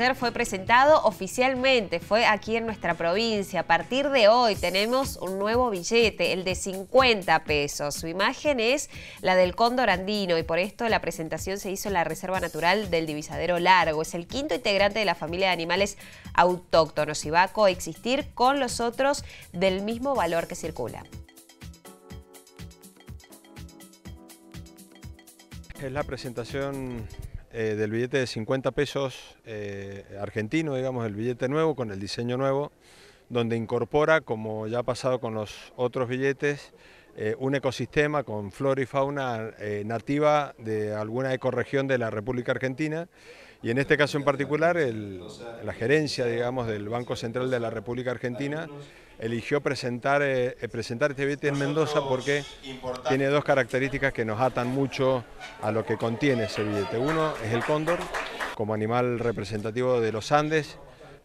Ayer fue presentado oficialmente, fue aquí en nuestra provincia. A partir de hoy tenemos un nuevo billete, el de 50 pesos. Su imagen es la del cóndor andino y por esto la presentación se hizo en la Reserva Natural del Divisadero Largo. Es el quinto integrante de la familia de animales autóctonos y va a coexistir con los otros del mismo valor que circula. Es la presentación eh, del billete de 50 pesos eh, argentino, digamos, el billete nuevo con el diseño nuevo, donde incorpora, como ya ha pasado con los otros billetes, eh, un ecosistema con flora y fauna nativa de alguna ecorregión de la República Argentina y en este caso en particular, la gerencia digamos, del Banco Central de la República Argentina eligió presentar, eh, presentar este billete en Mendoza porque tiene dos características que nos atan mucho a lo que contiene ese billete. Uno es el cóndor, como animal representativo de los Andes,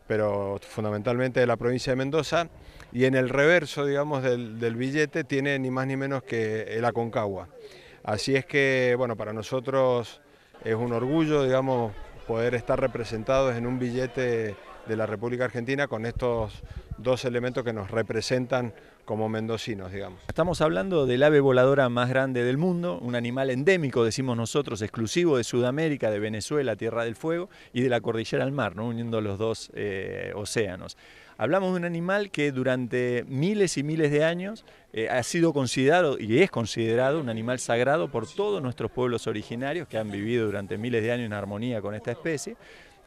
pero fundamentalmente de la provincia de Mendoza, y en el reverso, digamos, del, del, billete tiene ni más ni menos que el Aconcagua. Así es que, bueno, para nosotros es un orgullo, digamos, poder estar representados en un billete de la República Argentina con estos dos elementos que nos representan como mendocinos, digamos. Estamos hablando del ave voladora más grande del mundo, un animal endémico, decimos nosotros, exclusivo de Sudamérica, de Venezuela, Tierra del Fuego, y de la cordillera al mar, ¿no? uniendo los dos eh, océanos. Hablamos de un animal que durante miles y miles de años eh, ha sido considerado y es considerado un animal sagrado por todos nuestros pueblos originarios que han vivido durante miles de años en armonía con esta especie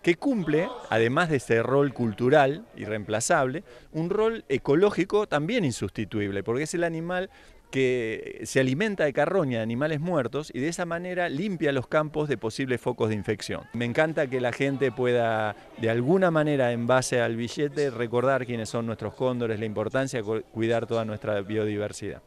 que cumple, además de ese rol cultural irreemplazable, un rol ecológico también insustituible, porque es el animal que se alimenta de carroña de animales muertos y de esa manera limpia los campos de posibles focos de infección. Me encanta que la gente pueda, de alguna manera, en base al billete, recordar quiénes son nuestros cóndores, la importancia de cuidar toda nuestra biodiversidad.